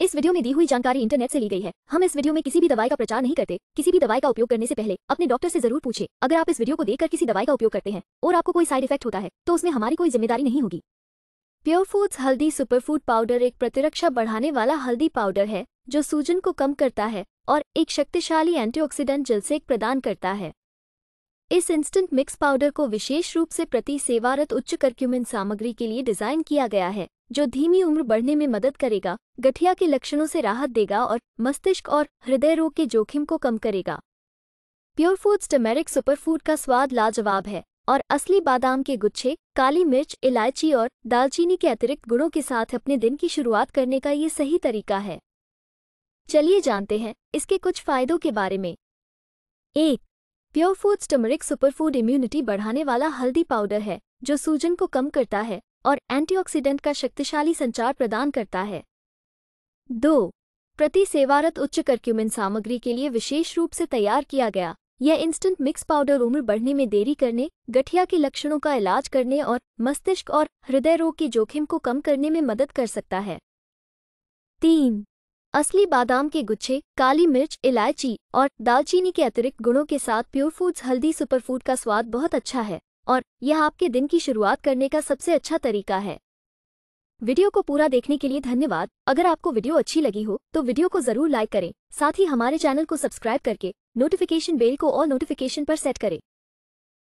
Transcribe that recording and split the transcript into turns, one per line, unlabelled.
इस वीडियो में दी हुई जानकारी इंटरनेट से ली गई है हम इस वीडियो में किसी भी दवाई का प्रचार नहीं करते किसी भी दवाई का उपयोग करने से पहले अपने डॉक्टर से जरूर पूछे अगर आप इस वीडियो को देखकर किसी दवाई का उपयोग करते हैं और आपको कोई साइड इफेक्ट होता है तो उसमें हमारी कोई जिम्मेदारी नहीं होगी प्योर फूड्स हल्दी सुपरफूड पाउडर एक प्रतिरक्षा बढ़ाने वाला हल्दी पाउडर है जो सूजन को कम करता है और एक शक्तिशाली एंटीऑक्सीडेंट जलसेक प्रदान करता है इस इंस्टेंट मिक्स पाउडर को विशेष रूप से प्रति सेवारत उच्च कर्क्यूमिन सामग्री के लिए डिजाइन किया गया है जो धीमी उम्र बढ़ने में मदद करेगा गठिया के लक्षणों से राहत देगा और मस्तिष्क और हृदय रोग के जोखिम को कम करेगा प्योर फूड्स टमेरिक सुपरफूड का स्वाद लाजवाब है और असली बादाम के गुच्छे काली मिर्च इलायची और दालचीनी के अतिरिक्त गुणों के साथ अपने दिन की शुरुआत करने का ये सही तरीका है चलिए जानते हैं इसके कुछ फायदों के बारे में एक pure foods turmeric superfood immunity बढ़ाने वाला हल्दी पाउडर है जो सूजन को कम करता है और एंटीऑक्सीडेंट का शक्तिशाली संचार प्रदान करता है दो प्रति सेवारत उच्च कर्क्यूमिन सामग्री के लिए विशेष रूप से तैयार किया गया यह इंस्टेंट मिक्स पाउडर उम्र बढ़ने में देरी करने गठिया के लक्षणों का इलाज करने और मस्तिष्क और हृदय रोग के जोखिम को कम करने में मदद कर सकता है तीन असली बादाम के गुच्छे काली मिर्च इलायची और दालचीनी के अतिरिक्त गुणों के साथ प्योर फूड्स हल्दी सुपरफूड का स्वाद बहुत अच्छा है और यह आपके दिन की शुरुआत करने का सबसे अच्छा तरीका है वीडियो को पूरा देखने के लिए धन्यवाद अगर आपको वीडियो अच्छी लगी हो तो वीडियो को जरूर लाइक करें साथ ही हमारे चैनल को सब्सक्राइब करके नोटिफिकेशन बेल को ऑल नोटिफिकेशन पर सेट करें